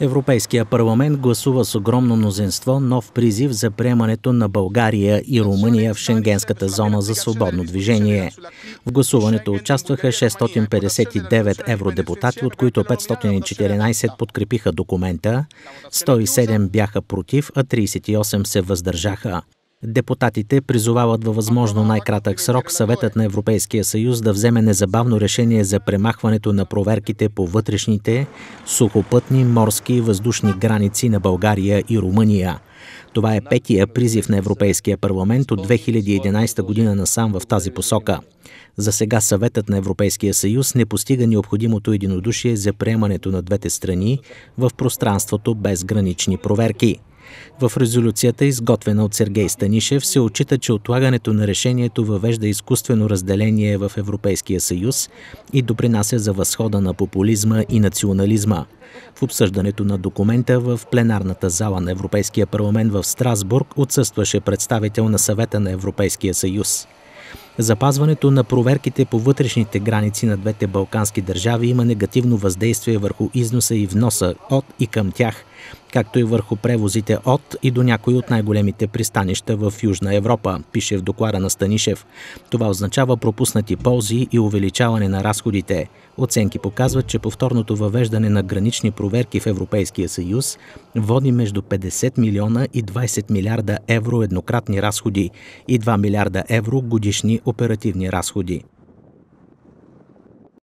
Европейския парламент гласува с огромно мнозинство нов призив за приемането на България и Румъния в Шенгенската зона за свободно движение. В гласуването участваха 659 евродепутати, от които 514 подкрепиха документа, 107 бяха против, а 38 се въздържаха. Депутатите призовават във възможно най-кратък срок съветът на Европейския съюз да вземе незабавно решение за премахването на проверките по вътрешните, сухопътни, морски и въздушни граници на България и Румъния. Това е петия призив на Европейския парламент от 2011 година насам в тази посока. За сега съветът на Европейския съюз не постига необходимото единодушие за приемането на двете страни в пространството без гранични проверки. В резолюцията, изготвена от Сергей Станишев, се отчита, че отлагането на решението въвежда изкуствено разделение в Европейския съюз и допринася за възхода на популизма и национализма. В обсъждането на документа в пленарната зала на Европейския парламент в Страсбург отсъстваше представител на съвета на Европейския съюз. Запазването на проверките по вътрешните граници на двете балкански държави има негативно въздействие върху износа и вноса от и към тях, както и върху превозите от и до някои от най-големите пристанища в Южна Европа, пише в доклада на Станишев. Това означава пропуснати ползи и увеличаване на разходите. Оценки показват, че повторното въвеждане на гранични проверки в Европейския съюз води между 50 милиона и 20 милиарда евро еднократни разходи и 2 милиарда евро годишни оперативни разходи.